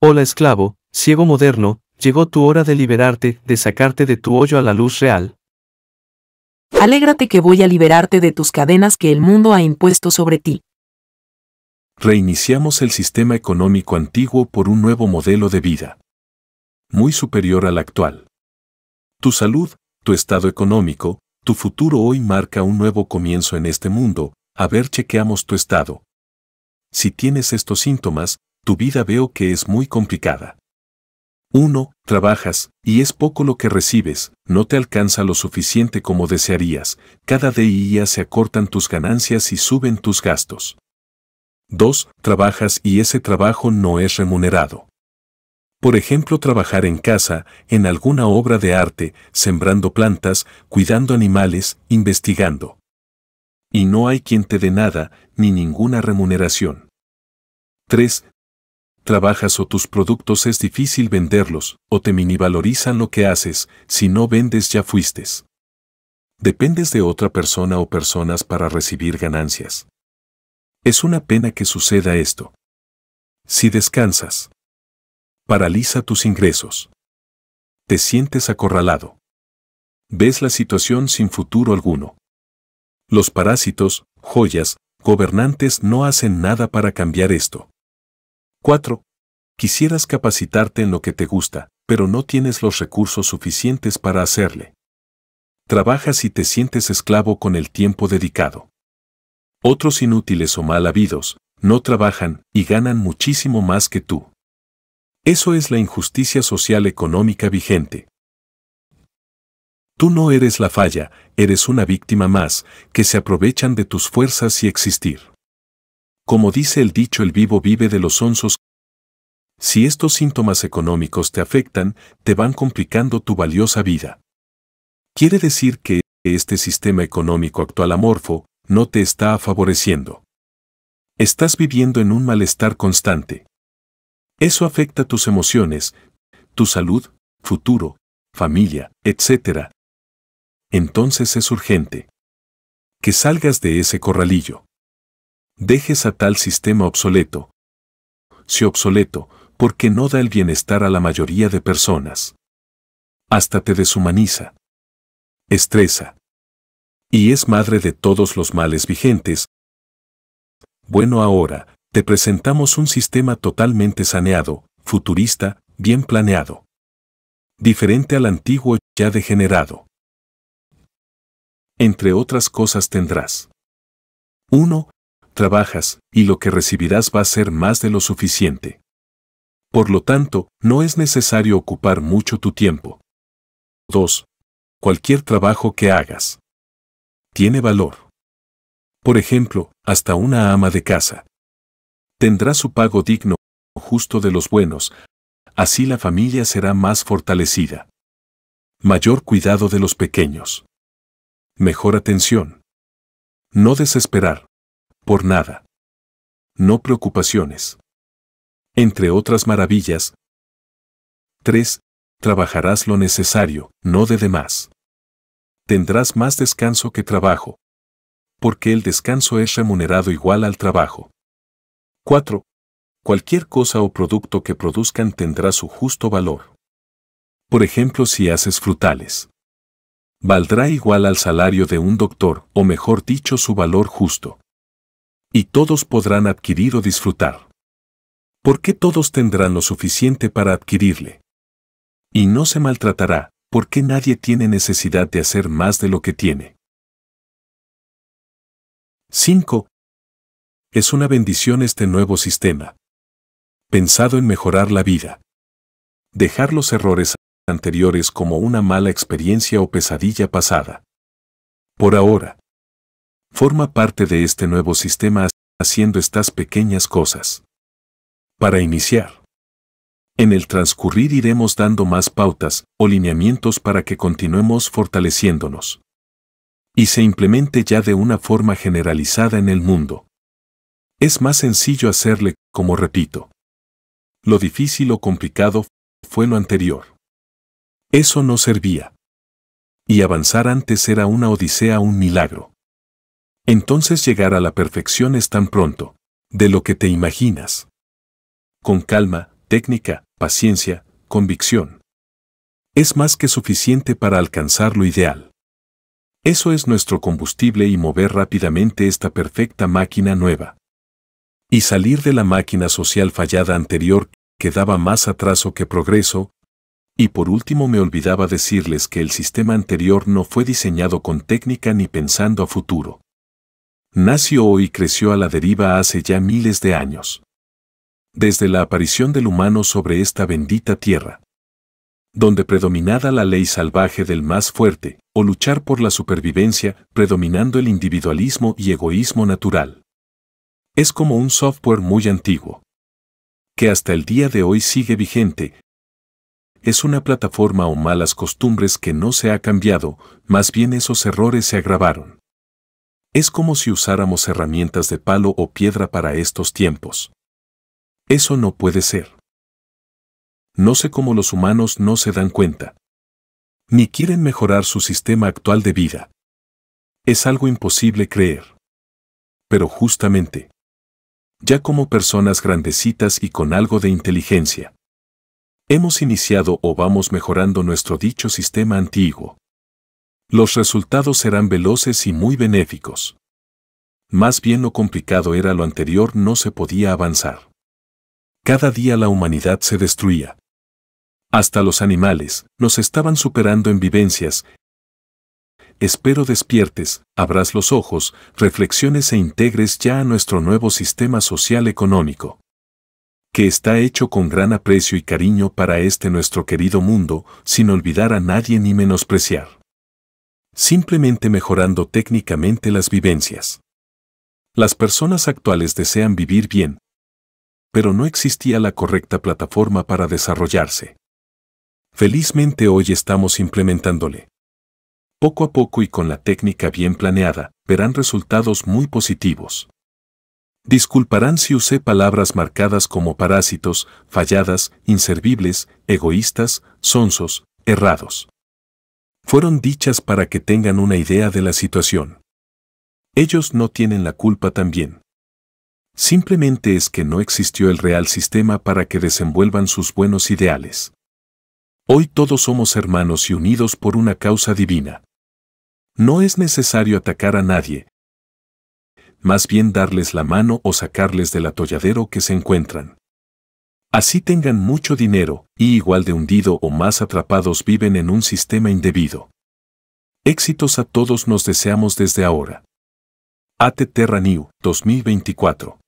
Hola esclavo, ciego moderno, llegó tu hora de liberarte, de sacarte de tu hoyo a la luz real. Alégrate que voy a liberarte de tus cadenas que el mundo ha impuesto sobre ti. Reiniciamos el sistema económico antiguo por un nuevo modelo de vida, muy superior al actual. Tu salud, tu estado económico, tu futuro hoy marca un nuevo comienzo en este mundo, a ver chequeamos tu estado. Si tienes estos síntomas, tu vida veo que es muy complicada. 1. Trabajas, y es poco lo que recibes, no te alcanza lo suficiente como desearías, cada día se acortan tus ganancias y suben tus gastos. 2. Trabajas y ese trabajo no es remunerado. Por ejemplo, trabajar en casa, en alguna obra de arte, sembrando plantas, cuidando animales, investigando. Y no hay quien te dé nada, ni ninguna remuneración. 3 trabajas o tus productos es difícil venderlos, o te minivalorizan lo que haces, si no vendes ya fuiste. Dependes de otra persona o personas para recibir ganancias. Es una pena que suceda esto. Si descansas, paraliza tus ingresos. Te sientes acorralado. Ves la situación sin futuro alguno. Los parásitos, joyas, gobernantes no hacen nada para cambiar esto. 4. Quisieras capacitarte en lo que te gusta, pero no tienes los recursos suficientes para hacerle. Trabajas y te sientes esclavo con el tiempo dedicado. Otros inútiles o mal habidos, no trabajan y ganan muchísimo más que tú. Eso es la injusticia social económica vigente. Tú no eres la falla, eres una víctima más, que se aprovechan de tus fuerzas y existir. Como dice el dicho, el vivo vive de los onzos. Si estos síntomas económicos te afectan, te van complicando tu valiosa vida. Quiere decir que este sistema económico actual amorfo no te está favoreciendo. Estás viviendo en un malestar constante. Eso afecta tus emociones, tu salud, futuro, familia, etc. Entonces es urgente que salgas de ese corralillo dejes a tal sistema obsoleto. Si obsoleto, porque no da el bienestar a la mayoría de personas. Hasta te deshumaniza. Estresa. Y es madre de todos los males vigentes. Bueno ahora, te presentamos un sistema totalmente saneado, futurista, bien planeado. Diferente al antiguo ya degenerado. Entre otras cosas tendrás. 1 trabajas, y lo que recibirás va a ser más de lo suficiente. Por lo tanto, no es necesario ocupar mucho tu tiempo. 2. Cualquier trabajo que hagas. Tiene valor. Por ejemplo, hasta una ama de casa. Tendrá su pago digno, justo de los buenos, así la familia será más fortalecida. Mayor cuidado de los pequeños. Mejor atención. No desesperar por nada. No preocupaciones. Entre otras maravillas. 3. Trabajarás lo necesario, no de demás. Tendrás más descanso que trabajo. Porque el descanso es remunerado igual al trabajo. 4. Cualquier cosa o producto que produzcan tendrá su justo valor. Por ejemplo, si haces frutales. Valdrá igual al salario de un doctor, o mejor dicho, su valor justo y todos podrán adquirir o disfrutar. qué todos tendrán lo suficiente para adquirirle. Y no se maltratará, porque nadie tiene necesidad de hacer más de lo que tiene. 5. Es una bendición este nuevo sistema. Pensado en mejorar la vida. Dejar los errores anteriores como una mala experiencia o pesadilla pasada. Por ahora, Forma parte de este nuevo sistema haciendo estas pequeñas cosas. Para iniciar. En el transcurrir iremos dando más pautas o lineamientos para que continuemos fortaleciéndonos. Y se implemente ya de una forma generalizada en el mundo. Es más sencillo hacerle, como repito. Lo difícil o complicado fue lo anterior. Eso no servía. Y avanzar antes era una odisea, un milagro entonces llegar a la perfección es tan pronto, de lo que te imaginas. Con calma, técnica, paciencia, convicción. Es más que suficiente para alcanzar lo ideal. Eso es nuestro combustible y mover rápidamente esta perfecta máquina nueva. Y salir de la máquina social fallada anterior que daba más atraso que progreso, y por último me olvidaba decirles que el sistema anterior no fue diseñado con técnica ni pensando a futuro nació y creció a la deriva hace ya miles de años. Desde la aparición del humano sobre esta bendita tierra, donde predominada la ley salvaje del más fuerte, o luchar por la supervivencia, predominando el individualismo y egoísmo natural. Es como un software muy antiguo, que hasta el día de hoy sigue vigente. Es una plataforma o malas costumbres que no se ha cambiado, más bien esos errores se agravaron. Es como si usáramos herramientas de palo o piedra para estos tiempos. Eso no puede ser. No sé cómo los humanos no se dan cuenta. Ni quieren mejorar su sistema actual de vida. Es algo imposible creer. Pero justamente. Ya como personas grandecitas y con algo de inteligencia. Hemos iniciado o vamos mejorando nuestro dicho sistema antiguo. Los resultados serán veloces y muy benéficos. Más bien lo complicado era lo anterior, no se podía avanzar. Cada día la humanidad se destruía. Hasta los animales nos estaban superando en vivencias. Espero despiertes, abras los ojos, reflexiones e integres ya a nuestro nuevo sistema social económico que está hecho con gran aprecio y cariño para este nuestro querido mundo, sin olvidar a nadie ni menospreciar simplemente mejorando técnicamente las vivencias. Las personas actuales desean vivir bien, pero no existía la correcta plataforma para desarrollarse. Felizmente hoy estamos implementándole. Poco a poco y con la técnica bien planeada, verán resultados muy positivos. Disculparán si usé palabras marcadas como parásitos, falladas, inservibles, egoístas, sonsos, errados fueron dichas para que tengan una idea de la situación. Ellos no tienen la culpa también. Simplemente es que no existió el real sistema para que desenvuelvan sus buenos ideales. Hoy todos somos hermanos y unidos por una causa divina. No es necesario atacar a nadie, más bien darles la mano o sacarles del atolladero que se encuentran. Así tengan mucho dinero, y igual de hundido o más atrapados viven en un sistema indebido. Éxitos a todos nos deseamos desde ahora. AT Terra New 2024